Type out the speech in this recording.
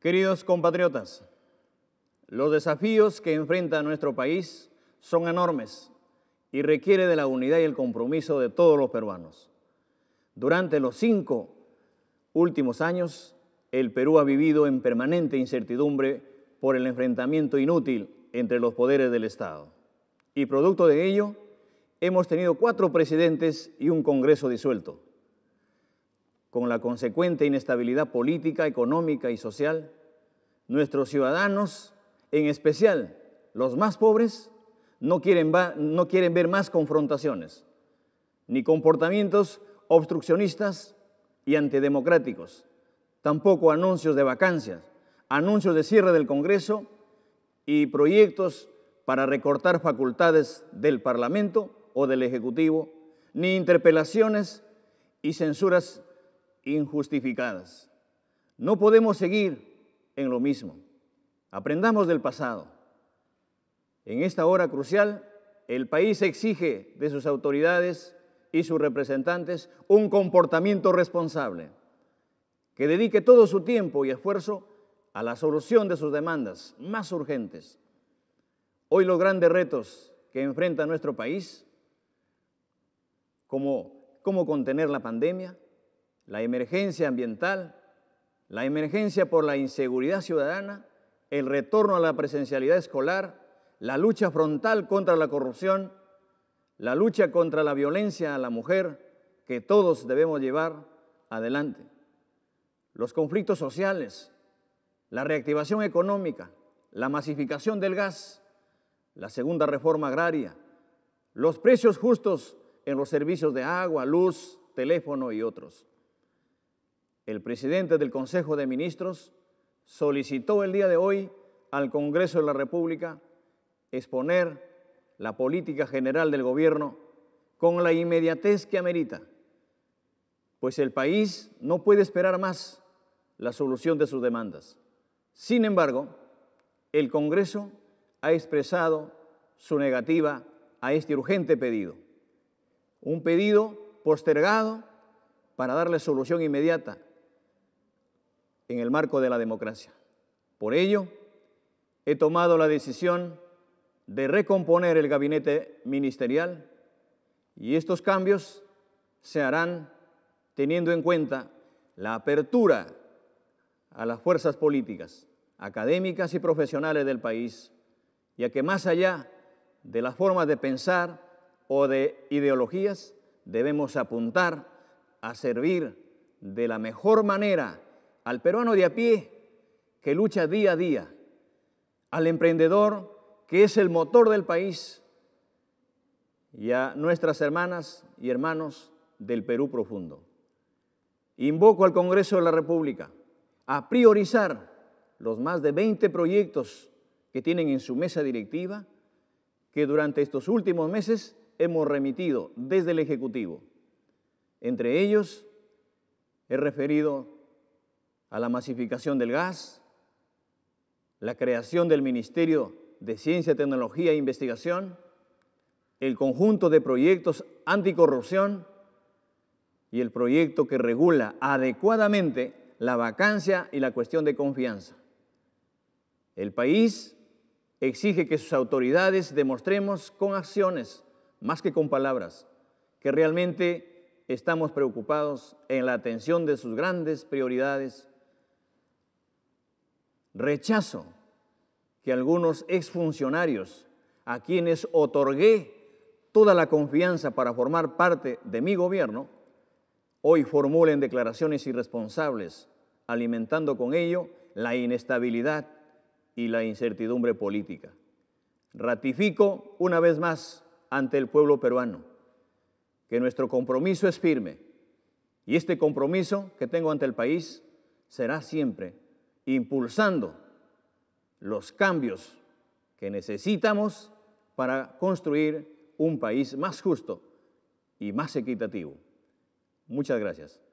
Queridos compatriotas, los desafíos que enfrenta nuestro país son enormes y requiere de la unidad y el compromiso de todos los peruanos. Durante los cinco últimos años, el Perú ha vivido en permanente incertidumbre por el enfrentamiento inútil entre los poderes del Estado. Y producto de ello, hemos tenido cuatro presidentes y un Congreso disuelto con la consecuente inestabilidad política, económica y social, nuestros ciudadanos, en especial los más pobres, no quieren, no quieren ver más confrontaciones, ni comportamientos obstruccionistas y antidemocráticos, tampoco anuncios de vacancias, anuncios de cierre del Congreso y proyectos para recortar facultades del Parlamento o del Ejecutivo, ni interpelaciones y censuras injustificadas. No podemos seguir en lo mismo. Aprendamos del pasado. En esta hora crucial, el país exige de sus autoridades y sus representantes un comportamiento responsable, que dedique todo su tiempo y esfuerzo a la solución de sus demandas más urgentes. Hoy los grandes retos que enfrenta nuestro país, como cómo contener la pandemia, la emergencia ambiental, la emergencia por la inseguridad ciudadana, el retorno a la presencialidad escolar, la lucha frontal contra la corrupción, la lucha contra la violencia a la mujer que todos debemos llevar adelante, los conflictos sociales, la reactivación económica, la masificación del gas, la segunda reforma agraria, los precios justos en los servicios de agua, luz, teléfono y otros el presidente del Consejo de Ministros solicitó el día de hoy al Congreso de la República exponer la política general del gobierno con la inmediatez que amerita, pues el país no puede esperar más la solución de sus demandas. Sin embargo, el Congreso ha expresado su negativa a este urgente pedido, un pedido postergado para darle solución inmediata en el marco de la democracia. Por ello, he tomado la decisión de recomponer el gabinete ministerial y estos cambios se harán teniendo en cuenta la apertura a las fuerzas políticas, académicas y profesionales del país, ya que más allá de las formas de pensar o de ideologías, debemos apuntar a servir de la mejor manera al peruano de a pie que lucha día a día, al emprendedor que es el motor del país y a nuestras hermanas y hermanos del Perú profundo. Invoco al Congreso de la República a priorizar los más de 20 proyectos que tienen en su mesa directiva que durante estos últimos meses hemos remitido desde el Ejecutivo. Entre ellos, he referido a la masificación del gas, la creación del Ministerio de Ciencia, Tecnología e Investigación, el conjunto de proyectos anticorrupción y el proyecto que regula adecuadamente la vacancia y la cuestión de confianza. El país exige que sus autoridades demostremos con acciones, más que con palabras, que realmente estamos preocupados en la atención de sus grandes prioridades rechazo que algunos exfuncionarios a quienes otorgué toda la confianza para formar parte de mi gobierno, hoy formulen declaraciones irresponsables, alimentando con ello la inestabilidad y la incertidumbre política. Ratifico una vez más ante el pueblo peruano que nuestro compromiso es firme y este compromiso que tengo ante el país será siempre impulsando los cambios que necesitamos para construir un país más justo y más equitativo. Muchas gracias.